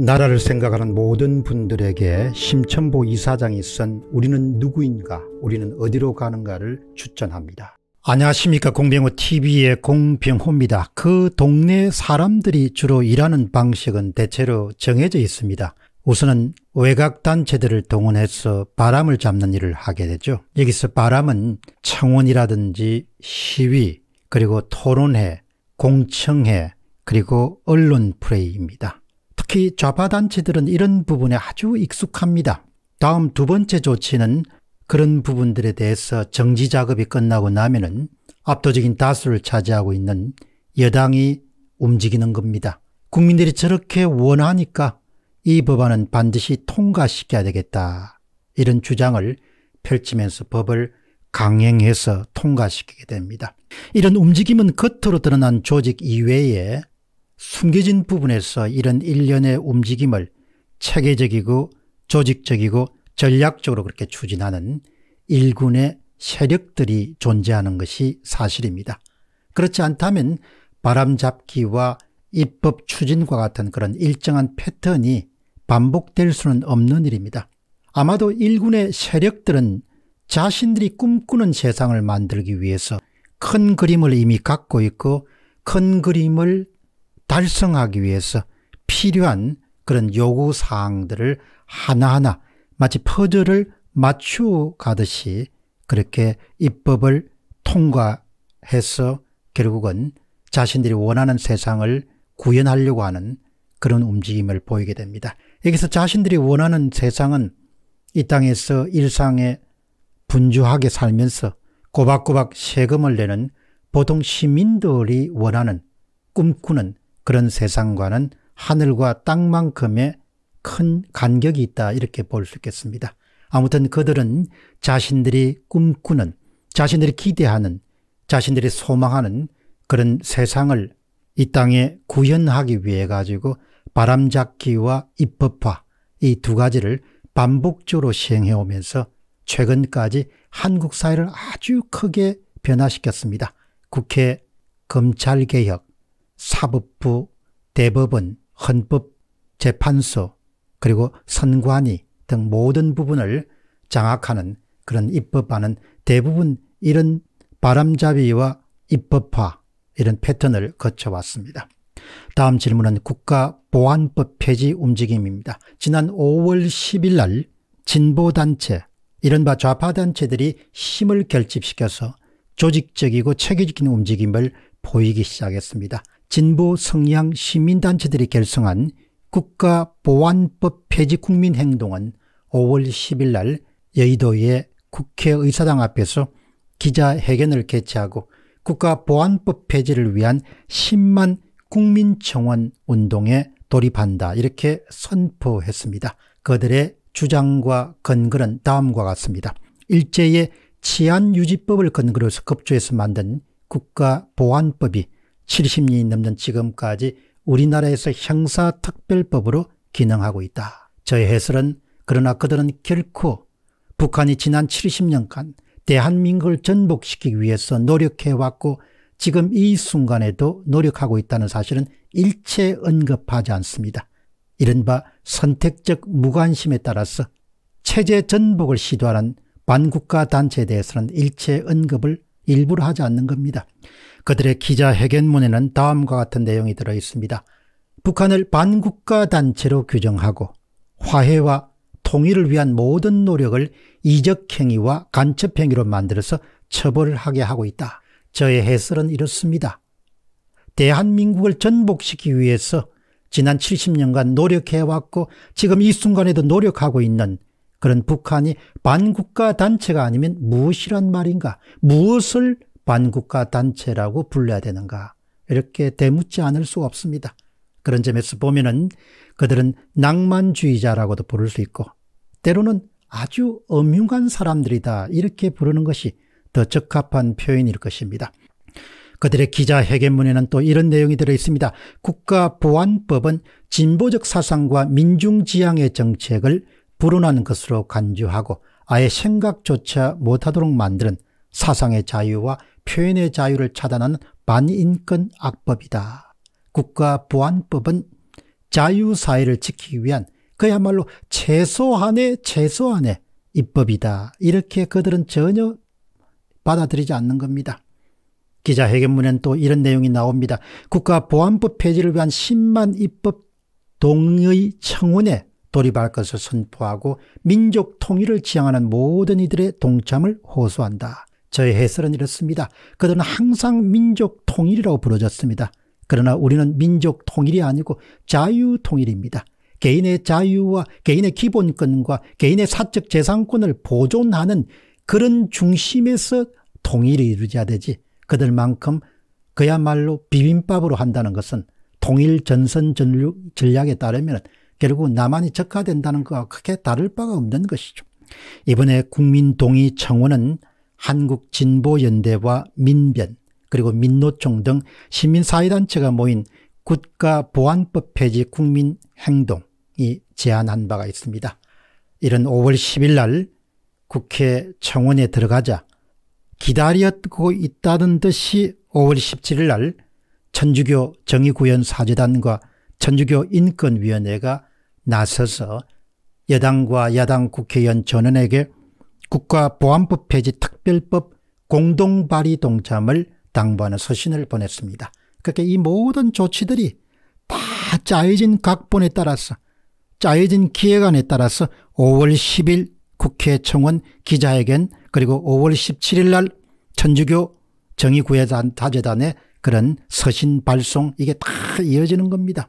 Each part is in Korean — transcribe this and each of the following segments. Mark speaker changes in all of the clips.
Speaker 1: 나라를 생각하는 모든 분들에게 심천보 이사장이 쓴 우리는 누구인가 우리는 어디로 가는가를 추천합니다. 안녕하십니까 공병호TV의 공병호입니다. 그 동네 사람들이 주로 일하는 방식은 대체로 정해져 있습니다. 우선은 외곽단체들을 동원해서 바람을 잡는 일을 하게 되죠. 여기서 바람은 청원이라든지 시위 그리고 토론회 공청회 그리고 언론 프레이입니다. 특히 좌파단체들은 이런 부분에 아주 익숙합니다. 다음 두 번째 조치는 그런 부분들에 대해서 정지 작업이 끝나고 나면은 압도적인 다수를 차지하고 있는 여당이 움직이는 겁니다. 국민들이 저렇게 원하니까 이 법안은 반드시 통과시켜야 되겠다. 이런 주장을 펼치면서 법을 강행해서 통과시키게 됩니다. 이런 움직임은 겉으로 드러난 조직 이외에 숨겨진 부분에서 이런 일련의 움직임을 체계적이고 조직적이고 전략적으로 그렇게 추진하는 일군의 세력들이 존재하는 것이 사실입니다. 그렇지 않다면 바람잡기와 입법 추진과 같은 그런 일정한 패턴이 반복될 수는 없는 일입니다. 아마도 일군의 세력들은 자신들이 꿈꾸는 세상을 만들기 위해서 큰 그림을 이미 갖고 있고 큰 그림을 달성하기 위해서 필요한 그런 요구 사항들을 하나하나 마치 퍼즐을 맞추가듯이 그렇게 입법을 통과해서 결국은 자신들이 원하는 세상을 구현하려고 하는 그런 움직임을 보이게 됩니다. 여기서 자신들이 원하는 세상은 이 땅에서 일상에 분주하게 살면서 꼬박꼬박 세금을 내는 보통 시민들이 원하는 꿈꾸는 그런 세상과는 하늘과 땅만큼의 큰 간격이 있다 이렇게 볼 수 있겠습니다. 아무튼 그들은 자신들이 꿈꾸는 자신들이 기대하는 자신들이 소망하는 그런 세상을 이 땅에 구현하기 위해 가지고 바람잡기와 입법화 이 두 가지를 반복적으로 시행해 오면서 최근까지 한국 사회를 아주 크게 변화시켰습니다. 국회 검찰개혁, 사법부, 대법원, 헌법, 재판소, 그리고 선관위 등 모든 부분을 장악하는 그런 입법화는 대부분 이런 바람잡이와 입법화 이런 패턴을 거쳐왔습니다. 다음 질문은 국가보안법 폐지 움직임입니다. 지난 5월 10일 날 진보단체, 이른바 좌파단체들이 힘을 결집시켜서 조직적이고 체계적인 움직임을 보이기 시작했습니다. 진보 성향 시민단체들이 결성한 국가보안법 폐지 국민행동은 5월 10일 날 여의도의 국회의사당 앞에서 기자회견을 개최하고 국가보안법 폐지를 위한 10만 국민청원 운동에 돌입한다 이렇게 선포했습니다. 그들의 주장과 근거는 다음과 같습니다. 일제의 치안유지법을 근거로서 급조해서 만든 국가보안법이 70년이 넘는 지금까지 우리나라에서 형사특별법으로 기능하고 있다. 저의 해설은 그러나 그들은 결코 북한이 지난 70년간 대한민국을 전복시키기 위해서 노력해왔고 지금 이 순간에도 노력하고 있다는 사실은 일체 언급하지 않습니다. 이른바 선택적 무관심에 따라서 체제 전복을 시도하는 반국가 단체에 대해서는 일체 언급을 일부러 하지 않는 겁니다. 그들의 기자회견문에는 다음과 같은 내용이 들어 있습니다. 북한을 반국가 단체로 규정하고 화해와 통일을 위한 모든 노력을 이적행위와 간첩행위로 만들어서 처벌하게 을 하고 있다. 저의 해설은 이렇습니다. 대한민국을 전복시키기 위해서 지난 70년간 노력해왔고 지금 이 순간에도 노력하고 있는 그런 북한이 반국가 단체가 아니면 무엇이란 말인가? 무엇을 반국가 단체라고 불러야 되는가? 이렇게 대묻지 않을 수가 없습니다. 그런 점에서 보면은 그들은 낭만주의자라고도 부를 수 있고 때로는 아주 엄흉한 사람들이다 이렇게 부르는 것이 더 적합한 표현일 것입니다. 그들의 기자회견문에는 또 이런 내용이 들어 있습니다. 국가보안법은 진보적 사상과 민중지향의 정책을 불운한 것으로 간주하고 아예 생각조차 못하도록 만드는 사상의 자유와 표현의 자유를 차단하는 반인권 악법이다. 국가보안법은 자유사회를 지키기 위한 그야말로 최소한의 최소한의 입법이다. 이렇게 그들은 전혀 받아들이지 않는 겁니다. 기자회견문엔 또 이런 내용이 나옵니다. 국가보안법 폐지를 위한 10만 입법 동의 청원에 돌입할 것을 선포하고 민족 통일을 지향하는 모든 이들의 동참을 호소한다. 저의 해설은 이렇습니다. 그들은 항상 민족 통일이라고 부르졌습니다. 그러나 우리는 민족 통일이 아니고 자유 통일입니다. 개인의 자유와 개인의 기본권과 개인의 사적 재산권을 보존하는 그런 중심에서 통일이 이루어야 되지 그들만큼 그야말로 비빔밥으로 한다는 것은 통일 전선 전략에 따르면 결국 남한이 적화된다는 것과 크게 다를 바가 없는 것이죠. 이번에 국민동의 청원은 한국진보연대와 민변 그리고 민노총 등 시민사회단체가 모인 국가보안법 폐지 국민행동이 제안한 바가 있습니다. 이런 5월 10일 날 국회 청원에 들어가자 기다렸고 있다던 듯이 5월 17일 날 천주교 정의구현 사재단과 천주교 인권위원회가 나서서 여당과 야당 국회의원 전원에게 국가보안법 폐지 특별법 공동발의 동참을 당부하는 서신을 보냈습니다. 그렇게 이 모든 조치들이 다 짜여진 각본에 따라서 짜여진 기획안에 따라서 5월 10일 국회 청원 기자회견 그리고 5월 17일 날 천주교 정의구해단 다재단의 그런 서신 발송 이게 다 이어지는 겁니다.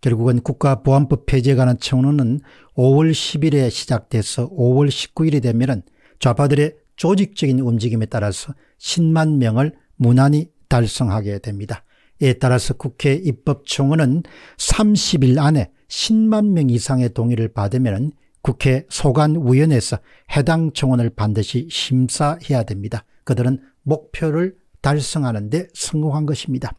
Speaker 1: 결국은 국가보안법 폐지에 관한 청원은 5월 10일에 시작돼서 5월 19일이 되면 좌파들의 조직적인 움직임에 따라서 10만 명을 무난히 달성하게 됩니다. 이에 따라서 국회 입법총원은 30일 안에 10만 명 이상의 동의를 받으면 국회 소관위원회에서 해당 청원을 반드시 심사해야 됩니다. 그들은 목표를 달성하는 데 성공한 것입니다.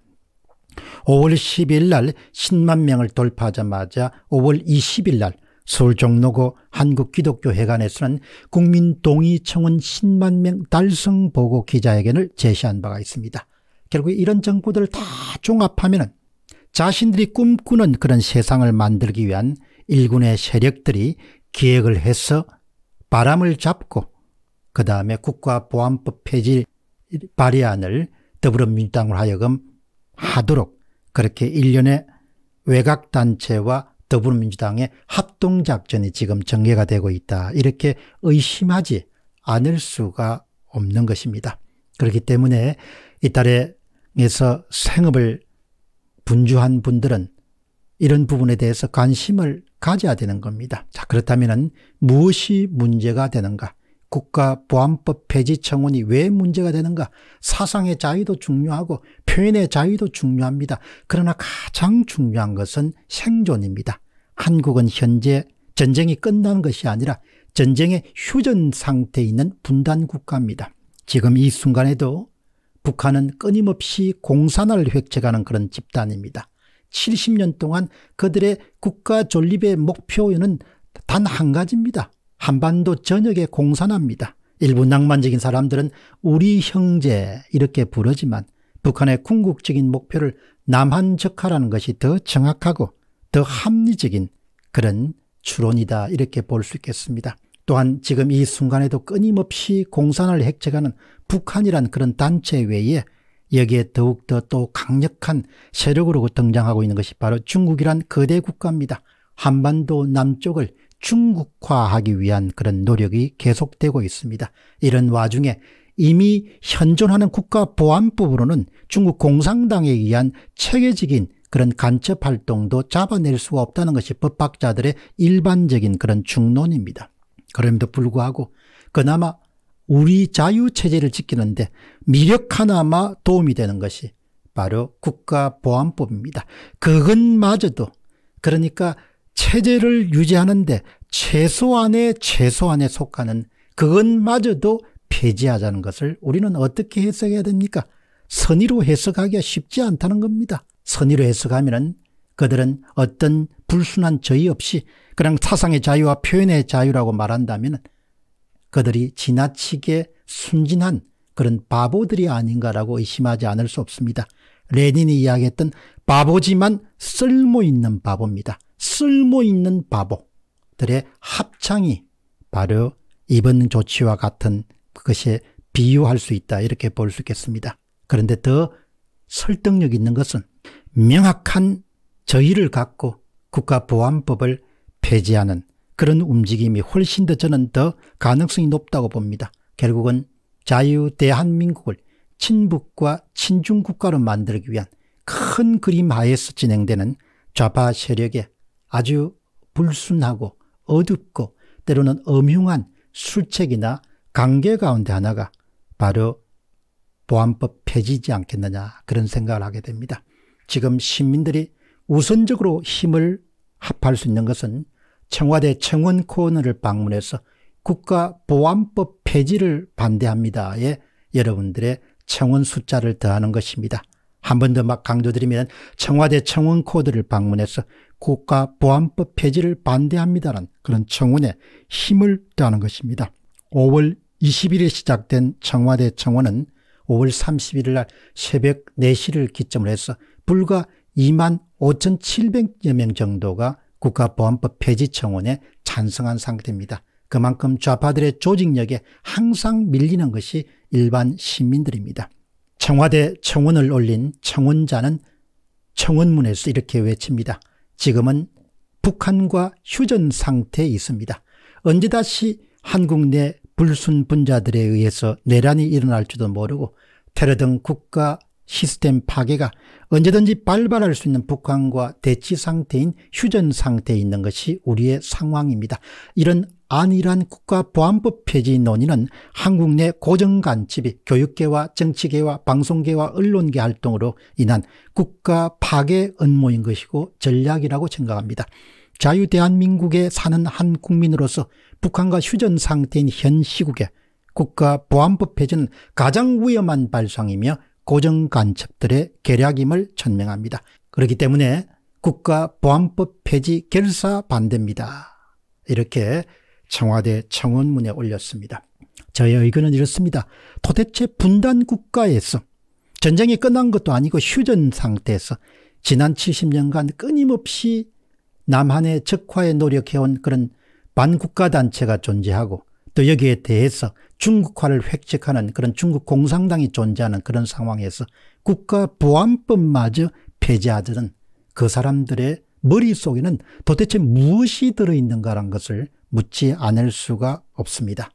Speaker 1: 5월 10일 날 10만 명을 돌파하자마자 5월 20일 날 서울 종로구 한국기독교회관에서는 국민 동의 청원 10만 명 달성 보고 기자회견을 제시한 바가 있습니다. 결국 이런 정보들을 다 종합하면 자신들이 꿈꾸는 그런 세상을 만들기 위한 일군의 세력들이 기획을 해서 바람을 잡고 그 다음에 국가보안법 폐지 발의안을 더불어민주당을 하여금 하도록 그렇게 일련의 외곽단체와 더불어민주당의 합동작전이 지금 전개가 되고 있다. 이렇게 의심하지 않을 수가 없는 것입니다. 그렇기 때문에 이달에에서 생업을 분주한 분들은 이런 부분에 대해서 관심을 가져야 되는 겁니다. 자, 그렇다면 무엇이 문제가 되는가? 국가보안법 폐지 청원이 왜 문제가 되는가? 사상의 자유도 중요하고 표현의 자유도 중요합니다. 그러나 가장 중요한 것은 생존입니다. 한국은 현재 전쟁이 끝난 것이 아니라 전쟁의 휴전 상태에 있는 분단 국가입니다. 지금 이 순간에도 북한은 끊임없이 공산화를 획책하는 그런 집단입니다. 70년 동안 그들의 국가 존립의 목표는 단 한 가지입니다. 한반도 전역에 공산합니다. 일부 낭만적인 사람들은 우리 형제 이렇게 부르지만 북한의 궁극적인 목표를 남한 적하라는 것이 더 정확하고 더 합리적인 그런 추론이다 이렇게 볼 수 있겠습니다. 또한 지금 이 순간에도 끊임없이 공산을 핵체하는 북한이란 그런 단체 외에 여기에 더욱더 또 강력한 세력으로 등장하고 있는 것이 바로 중국이란 거대 국가입니다. 한반도 남쪽을 중국화하기 위한 그런 노력이 계속되고 있습니다. 이런 와중에 이미 현존하는 국가보안법으로는 중국 공산당에 의한 체계적인 그런 간첩 활동도 잡아낼 수가 없다는 것이 법학자들의 일반적인 그런 중론입니다. 그럼에도 불구하고 그나마 우리 자유체제를 지키는데 미력 하나마 도움이 되는 것이 바로 국가보안법입니다. 그것마저도 그러니까 체제를 유지하는데 최소한의 최소한에 속하는 그것마저도 폐지하자는 것을 우리는 어떻게 해석해야 됩니까? 선의로 해석하기가 쉽지 않다는 겁니다. 선의로 해석하면 그들은 어떤 불순한 저의 없이 그냥 사상의 자유와 표현의 자유라고 말한다면 그들이 지나치게 순진한 그런 바보들이 아닌가라고 의심하지 않을 수 없습니다. 레닌이 이야기했던 바보지만 쓸모있는 바보입니다. 쓸모 있는 바보들의 합창이 바로 이번 조치와 같은 그것에 비유할 수 있다 이렇게 볼 수 있겠습니다. 그런데 더 설득력 있는 것은 명확한 저의를 갖고 국가보안법을 폐지하는 그런 움직임이 훨씬 더 저는 더 가능성이 높다고 봅니다. 결국은 자유 대한민국을 친북과 친중 국가로 만들기 위한 큰 그림 하에서 진행되는 좌파 세력의 아주 불순하고 어둡고 때로는 엄흉한 술책이나 관계 가운데 하나가 바로 보안법 폐지지 않겠느냐 그런 생각을 하게 됩니다. 지금 시민들이 우선적으로 힘을 합할 수 있는 것은 청와대 청원코너를 방문해서 국가보안법 폐지를 반대합니다에 여러분들의 청원 숫자를 더하는 것입니다. 한번더막 강조드리면 청와대 청원 코드를 방문해서 국가보안법 폐지를 반대합니다라는 그런 청원에 힘을 더하는 것입니다. 5월 20일에 시작된 청와대 청원은 5월 31일 날 새벽 4시를 기점으로 해서 불과 2만 5,700여 명 정도가 국가보안법 폐지 청원에 찬성한 상태입니다. 그만큼 좌파들의 조직력에 항상 밀리는 것이 일반 시민들입니다. 청와대 청원을 올린 청원자는 청원문에서 이렇게 외칩니다. 지금은 북한과 휴전 상태에 있습니다. 언제 다시 한국 내 불순 분자들에 의해서 내란이 일어날지도 모르고 테러 등 국가 시스템 파괴가 언제든지 발발할 수 있는 북한과 대치 상태인 휴전 상태에 있는 것이 우리의 상황입니다. 이런 안일한 국가보안법 폐지 논의는 한국 내고정관집이 교육계와 정치계와 방송계와 언론계 활동으로 인한 국가 파괴 업무인 것이고 전략이라고 생각합니다. 자유대한민국에 사는 한 국민으로서 북한과 휴전 상태인 현 시국에 국가보안법 폐지는 가장 위험한 발상이며 고정간첩들의 계략임을 천명합니다. 그렇기 때문에 국가보안법 폐지 결사 반대입니다. 이렇게 청와대 청원문에 올렸습니다. 저의 의견은 이렇습니다. 도대체 분단 국가에서 전쟁이 끝난 것도 아니고 휴전 상태에서 지난 70년간 끊임없이 남한의 적화에 노력해온 그런 반국가 단체가 존재하고 또 여기에 대해서 중국화를 획책하는 그런 중국 공산당이 존재하는 그런 상황에서 국가보안법마저 폐지하자는 그 사람들의 머릿속에는 도대체 무엇이 들어있는가라는 것을 묻지 않을 수가 없습니다.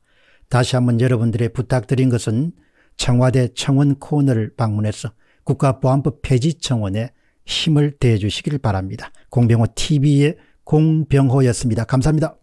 Speaker 1: 다시 한번 여러분들의 부탁드린 것은 청와대 청원 코너를 방문해서 국가보안법 폐지 청원에 힘을 대주시길 바랍니다. 공병호 TV의 공병호였습니다. 감사합니다.